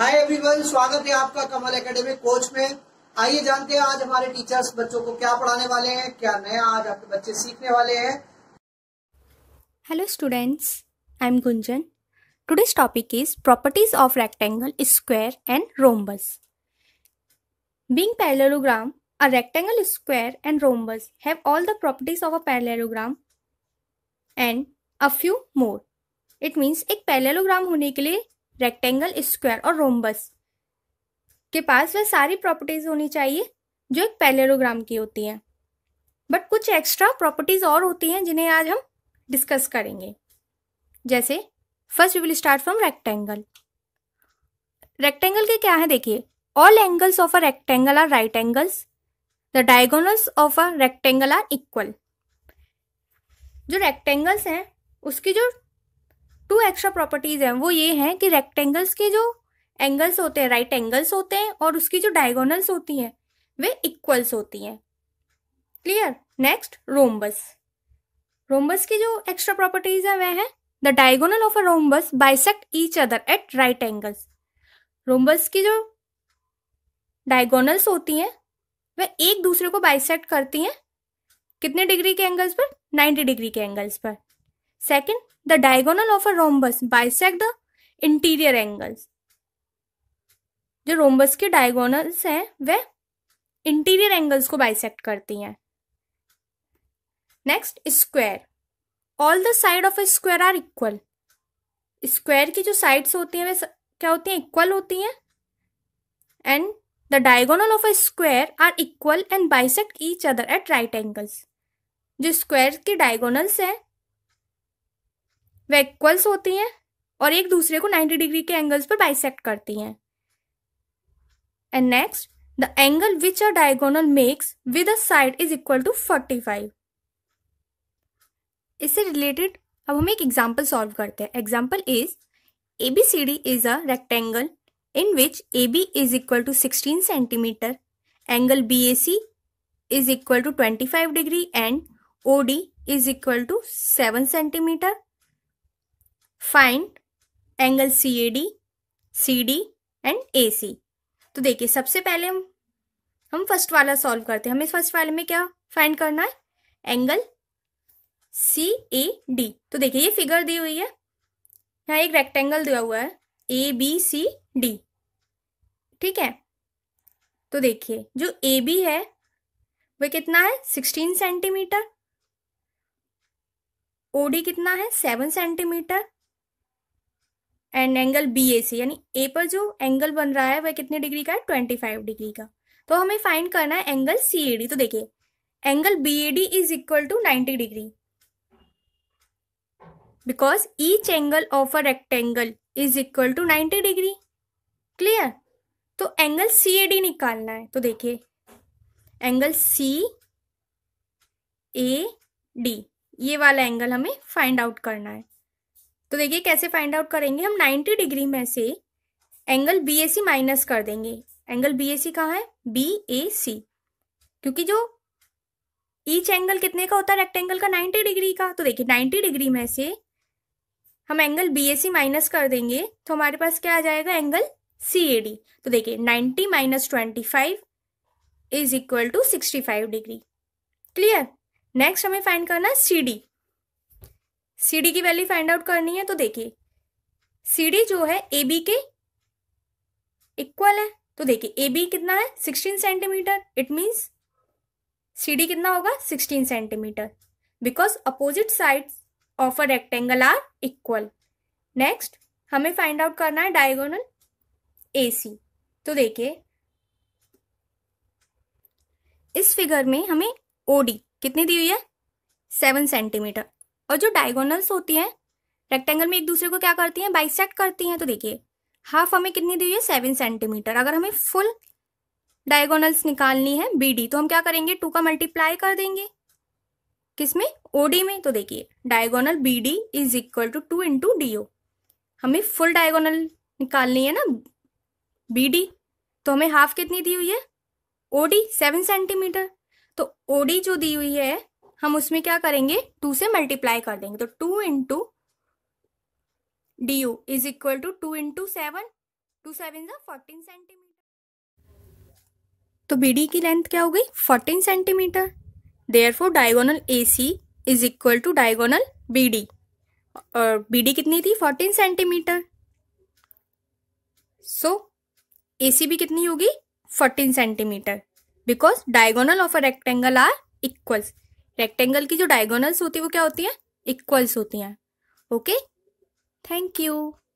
Hi everyone स्वागत है आपका कमल एकेडमी कोच में आइए जानते हैं आज हमारे टीचर्स बच्चों को क्या पढ़ाने वाले हैं क्या नया आज आपके बच्चे सीखने वाले हैं hello students I am Gunjan today's topic is properties of rectangle square and rhombus being parallelogram a rectangle square and rhombus have all the properties of a parallelogram and a few more it means एक parallelogram होने के लिए rectangle square और rhombus के पास वह सारी properties होनी चाहिए जो एक पैलेरोग्राम की होती हैं बट कुछ एक्स्ट्रा प्रॉपर्टीज और होती हैं जिन्हें आज हम डिस्कस करेंगे जैसे first we will start from rectangle rectangle के क्या है देखिए all angles of a rectangle are right angles the diagonals of a rectangle are equal जो रेक्टेंगल्स हैं उसकी जो टू एक्स्ट्रा प्रॉपर्टीज हैं वो ये हैं कि रेक्टेंगल्स के जो एंगल्स होते हैं राइट एंगल्स होते हैं और उसकी जो डायगोनल्स होती हैं वे इक्वल्स होती हैं क्लियर नेक्स्ट रोमबस रोमबस की जो एक्स्ट्रा प्रॉपर्टीज है वह है the diagonal of a rhombus bisect each other at right angles rhombus की जो डायगोनल्स होती हैं वह एक दूसरे को बाइसेक्ट करती हैं कितने डिग्री के एंगल्स पर 90 डिग्री के एंगल्स पर Second, the diagonal of a rhombus bisect the interior angles. जो रोमबस के डायगोनल्स हैं वे इंटीरियर एंगल्स को बाइसेक्ट करती हैं next square all the side of a square are equal square की जो साइड्स होती हैं वे क्या होती हैं इक्वल होती हैं and the diagonal of a square are equal and bisect each other at right angles जो स्क्वायर के डायगोनल्स हैं वह इक्वल्स होती हैं और एक दूसरे को 90 डिग्री के एंगल्स पर बाइसेक्ट करती हैं and next the angle which a diagonal makes with a side is equal to 45 इससे रिलेटेड अब हम एक एग्जाम्पल सॉल्व करते हैं example is A B C D is a rectangle equal to sixteen centimetre angle B 16 C is equal to twenty five 25 and O D is equal to 7 centimetre find angle C A D C D and A C तो देखिए सबसे पहले हम हम first वाला solve करते हैं हमें फर्स्ट वाले में क्या फाइंड करना है एंगल सी ए डी तो देखिए ये फिगर दी हुई है यहाँ एक रेक्टेंगल दिया हुआ है ए बी सी डी ठीक है तो देखिए जो ए बी है वह कितना है सिक्सटीन सेंटीमीटर ओडी कितना है seven centimetre and angle B A से यानी ए पर जो एंगल बन रहा है वह कितने डिग्री का है ट्वेंटी फाइव डिग्री का तो हमें फाइंड करना है एंगल सी ए डी तो देखिए angle B A D is equal to ninety degree because each angle of a rectangle is equal to ninety degree clear तो एंगल सी ए डी निकालना है तो देखिए एंगल सी ए डी ये वाला angle हमें फाइंड आउट करना है तो देखिए कैसे फाइंड आउट करेंगे हम 90 डिग्री में से angle B A C minus कर देंगे एंगल बी ए सी कहाँ है बी ए सी क्योंकि जो ईच एंगल कितने का होता है रेक्टेंगल का 90 डिग्री का तो देखिए 90 डिग्री में से हम angle B A C minus कर देंगे तो हमारे पास क्या आ जाएगा एंगल सी ए डी तो देखिए 90 minus twenty five is equal to sixty five degree clear next हमें फाइंड करना सी डी सी डी की वैल्यू फाइंड आउट करनी है तो देखिए सी डी जो है ए बी के इक्वल है तो देखिए ए बी कितना है sixteen centimetre it means C D कितना होगा sixteen centimetre because opposite side of a rectangle are equal next हमें फाइंड आउट करना है डायगोनल ए सी तो देखिए इस फिगर में हमें ओडी कितनी दी हुई है सेवन सेंटीमीटर और जो डायगोनल्स होती हैं रेक्टेंगल में एक दूसरे को क्या करती हैं बाइसेक्ट करती हैं तो देखिए हाफ हमें कितनी दी हुई है सेवन सेंटीमीटर अगर हमें फुल डायगोनल्स निकालनी है बी तो हम क्या करेंगे टू का मल्टीप्लाई कर देंगे किसमें ओडी में तो देखिए diagonal B D is equal to two into D O हमें फुल डायगोनल निकालनी है ना बी डी तो हमें हाफ कितनी दी हुई है ओडी सेवन सेंटीमीटर तो ओडी जो दी हुई है हम उसमें क्या करेंगे टू से मल्टीप्लाई कर देंगे तो two into D U is equal to two into seven two seven जो फोर्टीन सेंटीमीटर तो बी डी की लेंथ क्या हो गई fourteen centimetre therefore diagonal A C is equal to diagonal B D और बी डी कितनी थी fourteen centimetre सो ए सी भी कितनी होगी fourteen centimetre because diagonal of a rectangle are equals rectangle की जो डायगोनल्स होती है वो क्या होती हैं इक्वल्स होती हैं ओके थैंक यू